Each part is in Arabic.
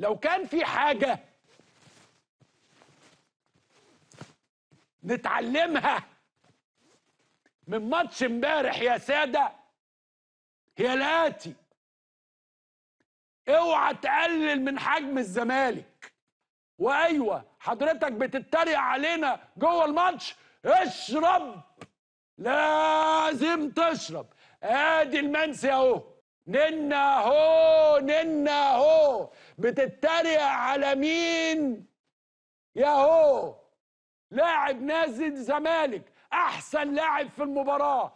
لو كان في حاجة نتعلمها من ماتش امبارح يا سادة هي الآتي اوعى تقلل من حجم الزمالك وايوه حضرتك بتتريق علينا جوه الماتش اشرب لازم تشرب ادي المنسي اهو ننا هو ننا هو بتتريق على مين يا هو لاعب نازل الزمالك احسن لاعب في المباراه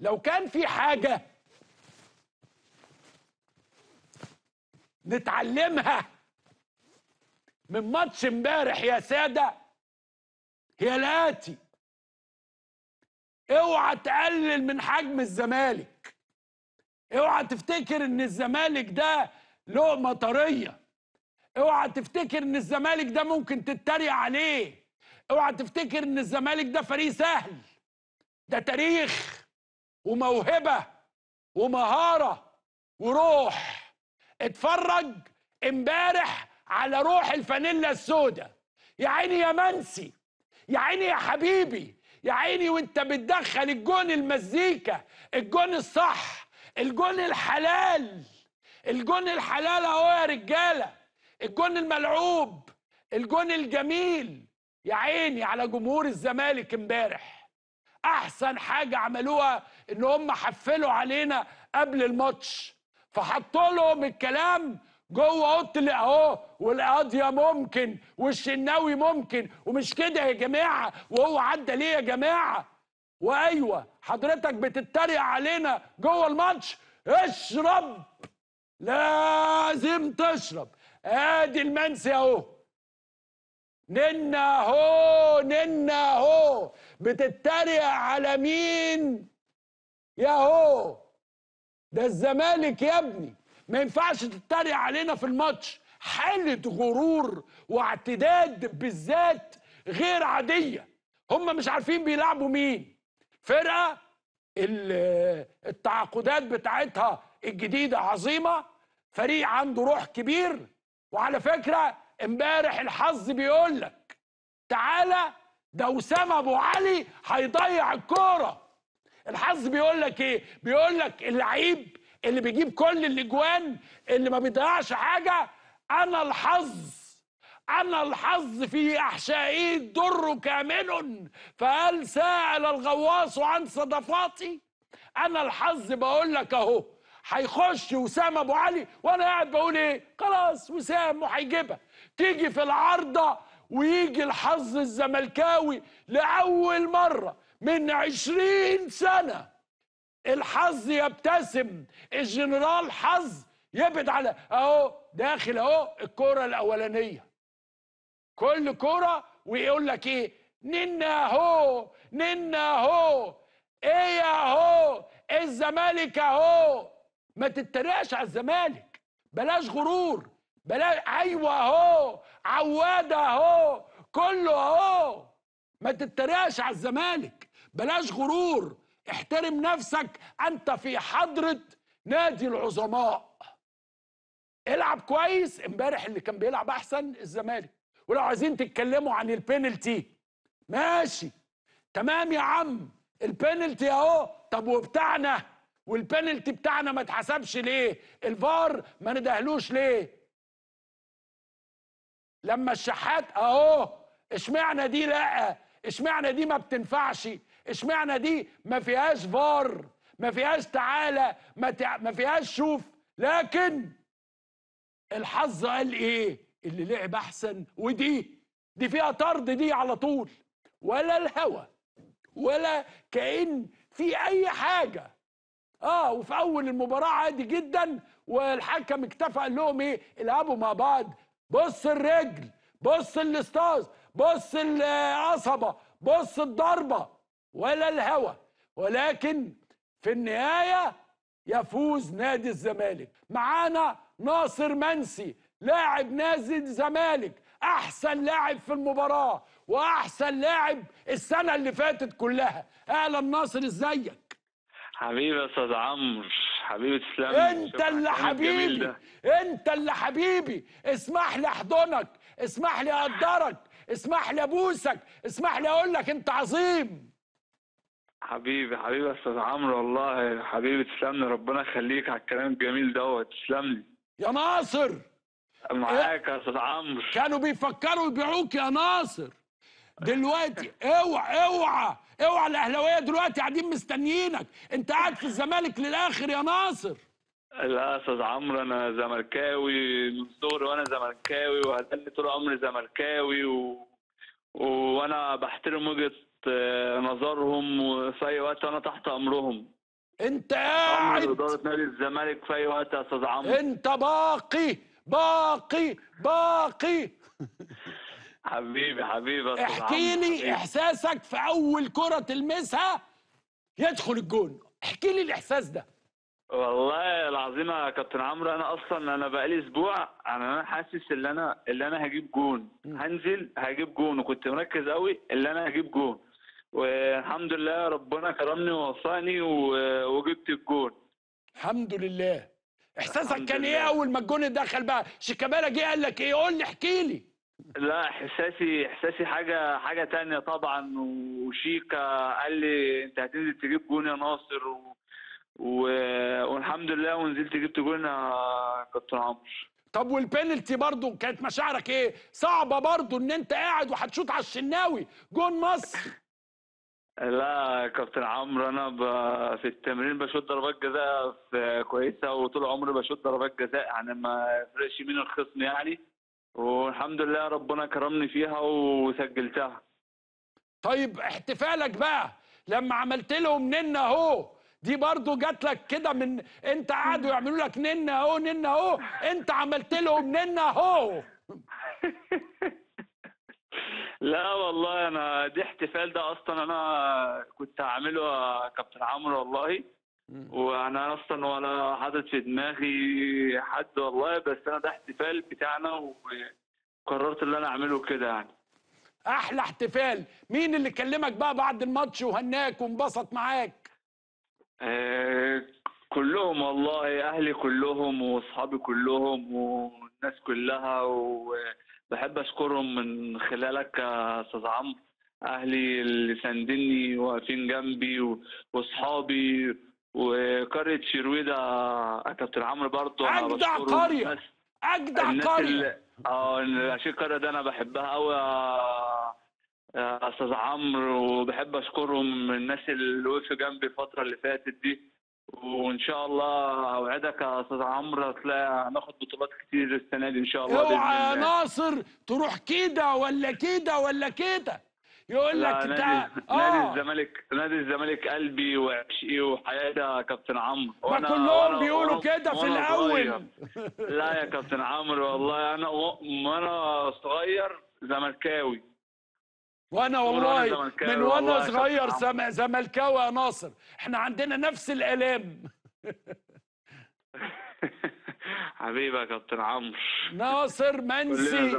لو كان في حاجه نتعلمها من ماتش امبارح يا ساده هي الاتي اوعى تقلل من حجم الزمالك اوعى تفتكر ان الزمالك ده لقمه طريه اوعى تفتكر ان الزمالك ده ممكن تتريق عليه اوعى تفتكر ان الزمالك ده فريق سهل ده تاريخ وموهبه ومهاره وروح اتفرج امبارح على روح الفانيلا السوداء يا عيني يا منسي يا عيني يا حبيبي يا عيني وانت بتدخل الجون المزيكا الجون الصح الجون الحلال الجون الحلال اهو يا رجاله الجون الملعوب الجون الجميل يا عيني على جمهور الزمالك امبارح احسن حاجه عملوها ان هم حفلوا علينا قبل الماتش فحطوا لهم الكلام جوه اوضه اهو والقاضيه ممكن والشناوي ممكن ومش كده يا جماعه وهو عدى ليه يا جماعه وايوه حضرتك بتتريق علينا جوه الماتش اشرب لازم تشرب ادي المنسي اهو ننا هو ننا هو بتتريق على مين يا هو ده الزمالك يا ابني ما ينفعش تتريق علينا في الماتش حالة غرور واعتداد بالذات غير عادية هم مش عارفين بيلعبوا مين فرقة التعاقدات بتاعتها الجديدة عظيمة فريق عنده روح كبير وعلى فكرة امبارح الحظ بيقول لك تعالى ده وسام ابو علي هيضيع الكوره الحظ بيقول لك ايه بيقول لك اللعيب اللي بيجيب كل الاجوان اللي ما بيضيعش حاجه أنا الحظ أنا الحظ في أحشائي الدر كامل فهل سائل الغواص عن صدفاتي أنا الحظ بقول لك أهو هيخش وسام أبو علي وأنا قاعد بقول إيه خلاص وسام وهيجيبها تيجي في العارضة ويجي الحظ الزملكاوي لأول مرة من عشرين سنة الحظ يبتسم الجنرال حظ يبعد على اهو داخل اهو الكوره الاولانيه كل كوره ويقول لك ايه ننا اهو ننا اهو ايه اهو إيه الزمالك اهو ما تتريقش على الزمالك بلاش غرور بلاش ايوه اهو عواد اهو كله اهو ما تتريقش على الزمالك بلاش غرور احترم نفسك انت في حضره نادي العظماء العب كويس امبارح اللي كان بيلعب احسن الزمالك ولو عايزين تتكلموا عن البينالتي ماشي تمام يا عم البينالتي اهو طب وبتاعنا والبينالتي بتاعنا ما اتحسبش ليه الفار ما ندهلوش ليه لما الشحات اهو اشمعنى دي لا اشمعنى دي ما بتنفعش اشمعنى دي ما فيهاش فار ما فيهاش تعالى ما, ما فيهاش شوف لكن الحظ قال ايه اللي لعب احسن ودي دي فيها طرد دي على طول ولا الهوى ولا كأن في اي حاجه اه وفي اول المباراه عادي جدا والحكم اكتفى قال لهم ايه العبوا مع بعض بص الرجل بص الاستاذ بص العصبه بص الضربه ولا الهوى ولكن في النهايه يفوز نادي الزمالك معانا ناصر منسي لاعب نادي الزمالك احسن لاعب في المباراه واحسن لاعب السنه اللي فاتت كلها اهلا ناصر ازيك حبيبي يا استاذ عمرو حبيبي تسلم انت اللي حبيبي انت اللي حبيبي اسمح لي احضنك اسمح لي اقدرك اسمح لي ابوسك اسمح لي اقول لك انت عظيم حبيبي حبيبي يا استاذ عمرو والله حبيبي تسلم لي ربنا يخليك على الكلام الجميل دوت تسلم لي يا ناصر معاك يا استاذ عمرو كانوا بيفكروا يبيعوك يا ناصر دلوقتي اوعى اوعى اوعى الاهلاويه دلوقتي قاعدين مستنيينك انت قاعد في الزمالك للاخر يا ناصر لا يا استاذ عمرو انا زملكاوي من صغري وانا زملكاوي وهتقلي طول عمري زملكاوي و... وانا بحترم وجهه نظرهم وفي اي وقت انا تحت امرهم انت قاعد اداره نادي الزمالك في اي وقت يا استاذ عمرو انت باقي باقي باقي حبيبي حبيبي يا احكي لي احساسك في اول كره تلمسها يدخل الجون احكي لي الاحساس ده والله العظيم يا كابتن عمرو انا اصلا انا بقالي اسبوع انا يعني انا حاسس ان انا اللي انا هجيب جون هنزل هجيب جون وكنت مركز قوي ان انا هجيب جون والحمد لله ربنا كرمني ووفقني وجبت الجون الحمد لله احساسك كان ايه اول ما الجون دخل بقى شيكابالا جه قال لك ايه قول لي احكي لي لا احساسي احساسي حاجه حاجه تانية طبعا وشيكا قال لي انت هتنزل تجيب جون يا ناصر و... و... والحمد لله ونزلت جبت جون يا كابتن عمرو طب والبينالتي برضه كانت مشاعرك ايه؟ صعبه برضه ان انت قاعد وهتشوط على الشناوي جون مصر لا كابتن عمرو انا ب... في التمرين بشوط ضربات جزاء كويسه وطول عمري بشوط ضربات جزاء يعني ما يفرقش مين الخصم يعني والحمد لله ربنا كرمني فيها وسجلتها طيب احتفالك بقى لما عملت لهم ننا اهو دي برضو جات لك كده من انت قعدوا يعملوا لك ننا اهو ننا اهو انت عملت لهم ننا اهو لا والله انا دي احتفال ده اصلا انا كنت هعمله يا كابتن عمرو والله وانا اصلا ولا حاطط في دماغي حد والله بس انا ده احتفال بتاعنا وقررت ان انا اعمله كده يعني احلى احتفال مين اللي كلمك بقى بعد الماتش وهناك وانبسط معاك آه كلهم والله اهلي كلهم واصحابي كلهم والناس كلها و... آه بحب اشكرهم من خلالك يا استاذ عمرو اهلي اللي ساندني واقفين جنبي واصحابي وقريه شرويده كابتن عمرو برضه اجدع قريه اجدع قريه اه عشان القريه دي انا بحبها قوي يا استاذ عمرو وبحب اشكرهم الناس اللي وقفوا جنبي الفتره اللي فاتت دي وان شاء الله اوعدك يا استاذ عمرو هتلاقي هناخد بطولات كتير السنه دي ان شاء الله اوعى يا ناصر تروح كده ولا كده ولا كده يقول لك نادي, نادي آه. الزمالك نادي الزمالك قلبي وعشقي وحياتي يا كابتن عمرو ما كلهم بيقولوا كده في الاول لا يا كابتن عمرو والله انا وانا صغير زملكاوي وانا والله من وانا صغير زملكاوي يا ناصر احنا عندنا نفس الالام حبيبي يا كابتن عمرو ناصر منسي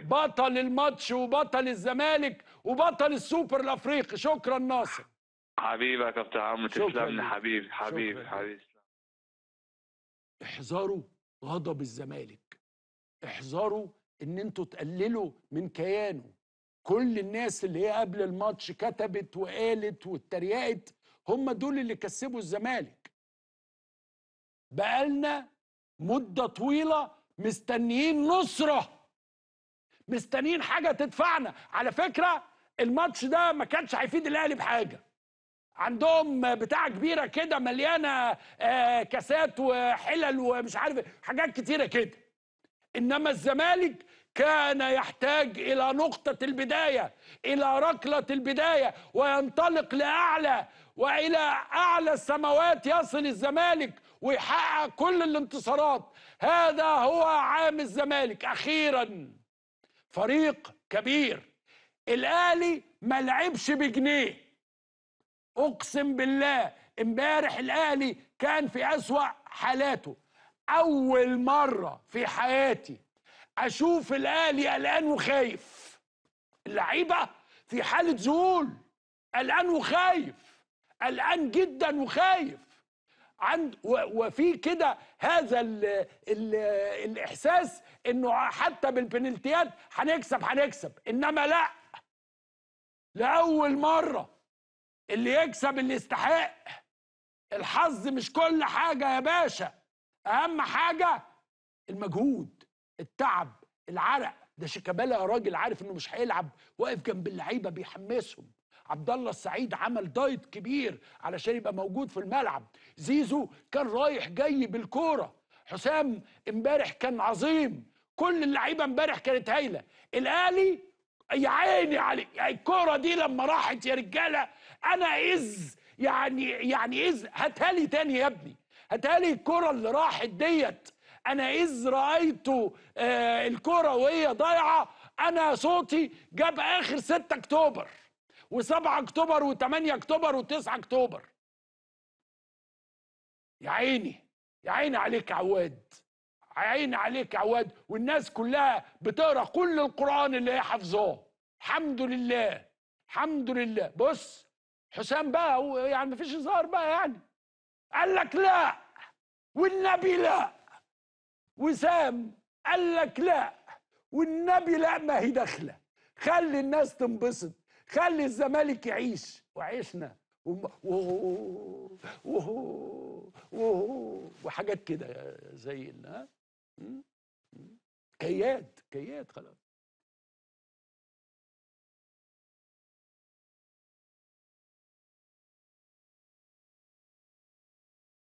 بطل الماتش وبطل الزمالك وبطل السوبر الافريقي شكرا ناصر حبيبي يا كابتن عمرو تسلمني حبيبي حبيبي حبيبي احذروا غضب الزمالك احذروا ان انتوا تقللوا من كيانه كل الناس اللي هي قبل الماتش كتبت وقالت واتريقت هم دول اللي كسبوا الزمالك بقالنا مدة طويلة مستنيين نصرة مستنيين حاجة تدفعنا على فكرة الماتش ده ما كانش هيفيد الأهلي بحاجة عندهم بتاع كبيرة كده مليانة آه، كاسات وحلل ومش عارف إيه، حاجات كتيرة كده إنما الزمالك كان يحتاج إلى نقطة البداية إلى ركلة البداية وينطلق لأعلى وإلى أعلى السماوات يصل الزمالك ويحقق كل الانتصارات هذا هو عام الزمالك أخيرا فريق كبير الأهلي ما لعبش بجنيه أقسم بالله امبارح الأهلي كان في أسوأ حالاته أول مرة في حياتي اشوف الاهلي قلقان وخايف اللعيبه في حاله ذهول قلقان وخايف قلقان جدا وخايف عند وفي كده هذا الـ الـ الاحساس انه حتى بالبنالتيات هنكسب هنكسب انما لا لاول مره اللي يكسب اللي يستحق الحظ مش كل حاجه يا باشا اهم حاجه المجهود التعب العرق ده شيكابالا يا راجل عارف انه مش هيلعب واقف جنب اللعيبه بيحمسهم عبد الله السعيد عمل دايت كبير علشان يبقى موجود في الملعب زيزو كان رايح جاي بالكوره حسام امبارح كان عظيم كل اللعيبه امبارح كانت هايله الاهلي يا عيني علي الكوره دي لما راحت يا رجاله انا اذ يعني يعني اذ هاتها لي تاني يا ابني هاتها لي الكوره اللي راحت ديت انا اذ رايت آه، الكره وهي ضايعه انا صوتي جاب اخر 6 اكتوبر و7 اكتوبر و8 اكتوبر و9 اكتوبر يا عيني يا عيني عليك عواد يا عيني عليك عواد والناس كلها بتقرا كل القران اللي هي حافظاه الحمد لله الحمد لله بص حسام بقى يعني مفيش هزار بقى يعني قال لك لا والنبي لا وسام قال لك لا والنبي لا ما هي داخله خلي الناس تنبسط خلي الزمالك يعيش وعيشنا وحاجات كده زي ها كياد كياد خلاص